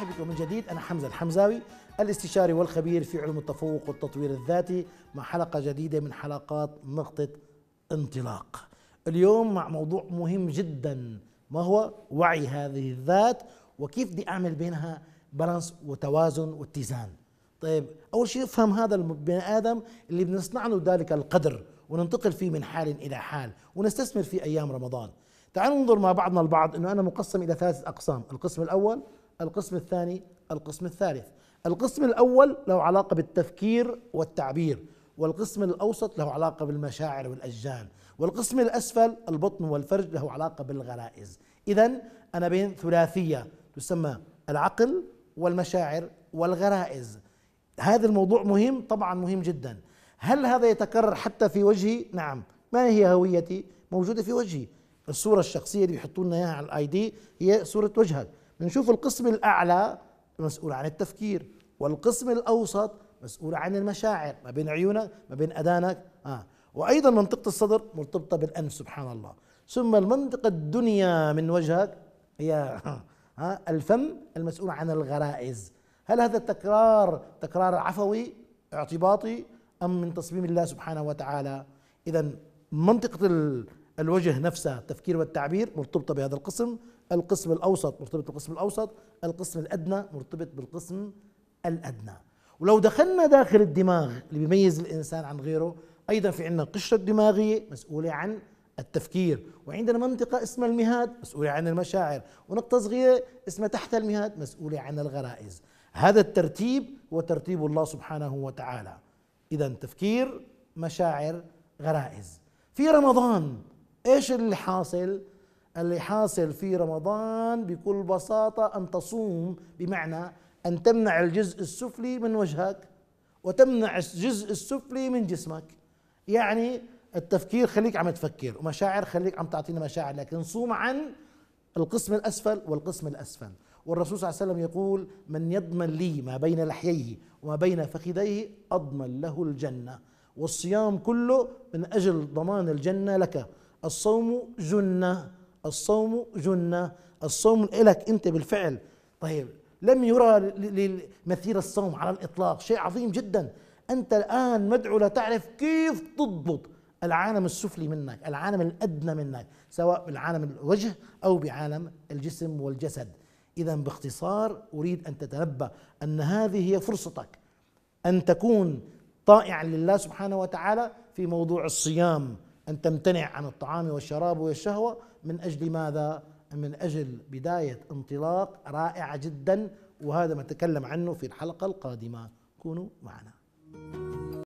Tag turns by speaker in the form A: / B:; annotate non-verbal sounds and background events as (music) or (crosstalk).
A: ارحب بكم من جديد انا حمزه الحمزاوي الاستشاري والخبير في علم التفوق والتطوير الذاتي مع حلقه جديده من حلقات نقطه انطلاق. اليوم مع موضوع مهم جدا ما هو وعي هذه الذات وكيف بدي اعمل بينها بالانس وتوازن واتزان. طيب اول شيء افهم هذا البني ادم اللي بنصنع له ذلك القدر وننتقل فيه من حال الى حال ونستثمر في ايام رمضان. تعالوا ننظر مع بعضنا البعض انه انا مقسم الى ثلاث اقسام، القسم الاول القسم الثاني القسم الثالث القسم الأول له علاقة بالتفكير والتعبير والقسم الأوسط له علاقة بالمشاعر والأجزال والقسم الأسفل البطن والفرج له علاقة بالغرائز إذا أنا بين ثلاثية تسمى العقل والمشاعر والغرائز هذا الموضوع مهم طبعا مهم جدا هل هذا يتكرر حتى في وجهي نعم ما هي هويتي موجودة في وجهي الصورة الشخصية اللي بيحطوا لنا إياها على الاي دي هي صورة وجهك نشوف القسم الأعلى مسؤول عن التفكير والقسم الأوسط مسؤول عن المشاعر ما بين عيونك ما بين أذانك آه. وأيضا منطقة الصدر مرتبطة بالأنف سبحان الله ثم المنطقة الدنيا من وجهك هي (laughs) آه. الفم المسؤول عن الغرائز هل هذا التكرار تكرار عفوي اعتباطي أم من تصميم الله سبحانه وتعالى إذا منطقة الوجه نفسها التفكير والتعبير مرتبطة بهذا القسم القسم الأوسط مرتبط بالقسم الأوسط القسم الأدنى مرتبط بالقسم الأدنى ولو دخلنا داخل الدماغ اللي بيميز الإنسان عن غيره أيضا في عندنا قشرة دماغية مسؤولة عن التفكير وعندنا منطقة اسمها المهاد مسؤولة عن المشاعر ونقطة صغيرة اسمها تحت المهاد مسؤولة عن الغرائز هذا الترتيب هو ترتيب الله سبحانه وتعالى إذا تفكير مشاعر غرائز في رمضان ايش اللي حاصل اللي حاصل في رمضان بكل بساطة أن تصوم بمعنى أن تمنع الجزء السفلي من وجهك وتمنع الجزء السفلي من جسمك يعني التفكير خليك عم تفكر ومشاعر خليك عم تعطينا مشاعر لكن صوم عن القسم الأسفل والقسم الأسفل والرسول صلى الله عليه وسلم يقول من يضمن لي ما بين لحييه وما بين فخذيه أضمن له الجنة والصيام كله من أجل ضمان الجنة لك الصوم جنة الصوم جنة الصوم لك أنت بالفعل طيب لم يرى مثيل الصوم على الإطلاق شيء عظيم جدا أنت الآن مدعو لتعرف كيف تضبط العالم السفلي منك العالم الأدنى منك سواء بالعالم الوجه أو بعالم الجسم والجسد إذا باختصار أريد أن تتنبأ أن هذه هي فرصتك أن تكون طائعا لله سبحانه وتعالى في موضوع الصيام أن تمتنع عن الطعام والشراب والشهوة من أجل ماذا؟ من أجل بداية انطلاق رائعة جدا وهذا ما نتكلم عنه في الحلقة القادمة كونوا معنا